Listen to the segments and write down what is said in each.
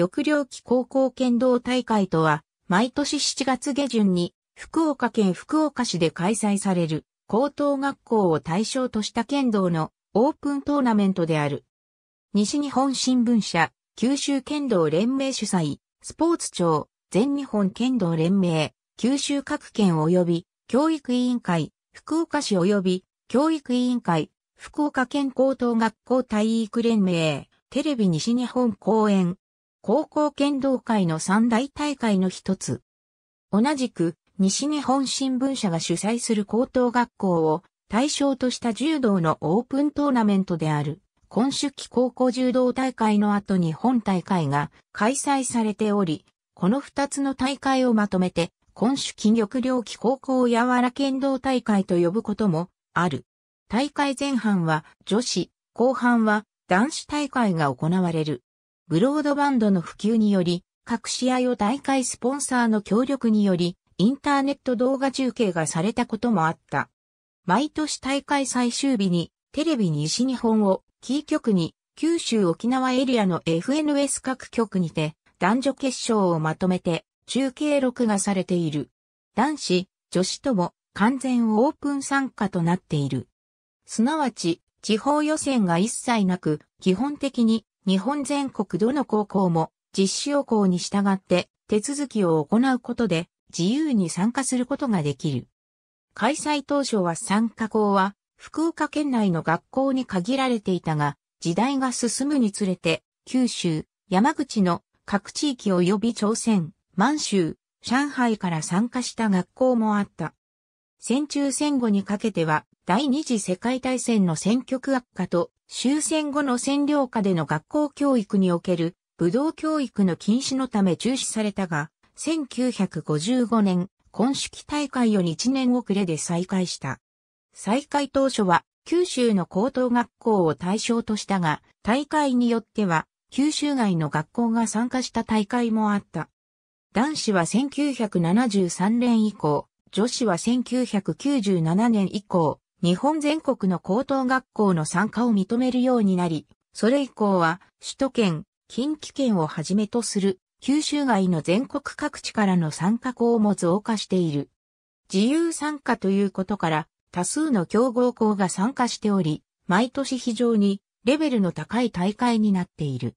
玉陵期高校剣道大会とは、毎年7月下旬に、福岡県福岡市で開催される、高等学校を対象とした剣道のオープントーナメントである。西日本新聞社、九州剣道連盟主催、スポーツ庁、全日本剣道連盟、九州各県及び、教育委員会、福岡市及び、教育委員会、福岡県高等学校体育連盟、テレビ西日本公演、高校剣道会の三大大会の一つ。同じく、西日本新聞社が主催する高等学校を対象とした柔道のオープントーナメントである、今週季高校柔道大会の後に本大会が開催されており、この二つの大会をまとめて、今週季緑領期高校やわら剣道大会と呼ぶこともある。大会前半は女子、後半は男子大会が行われる。ブロードバンドの普及により、各試合を大会スポンサーの協力により、インターネット動画中継がされたこともあった。毎年大会最終日に、テレビ西日本をキー局に、九州沖縄エリアの FNS 各局にて、男女決勝をまとめて、中継録画されている。男子、女子とも、完全オープン参加となっている。すなわち、地方予選が一切なく、基本的に日本全国どの高校も実施要項に従って手続きを行うことで自由に参加することができる。開催当初は参加校は福岡県内の学校に限られていたが、時代が進むにつれて、九州、山口の各地域及び朝鮮、満州、上海から参加した学校もあった。戦中戦後にかけては、第二次世界大戦の戦局悪化と終戦後の占領下での学校教育における武道教育の禁止のため中止されたが、1955年、今式大会をり1年遅れで再開した。再開当初は、九州の高等学校を対象としたが、大会によっては、九州外の学校が参加した大会もあった。男子は1973年以降、女子は1997年以降、日本全国の高等学校の参加を認めるようになり、それ以降は首都圏、近畿圏をはじめとする九州外の全国各地からの参加校も増加している。自由参加ということから多数の強豪校が参加しており、毎年非常にレベルの高い大会になっている。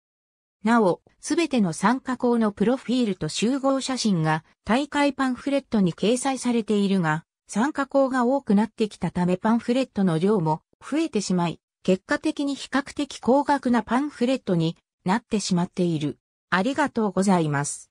なお、すべての参加校のプロフィールと集合写真が大会パンフレットに掲載されているが、参加校が多くなってきたためパンフレットの量も増えてしまい、結果的に比較的高額なパンフレットになってしまっている。ありがとうございます。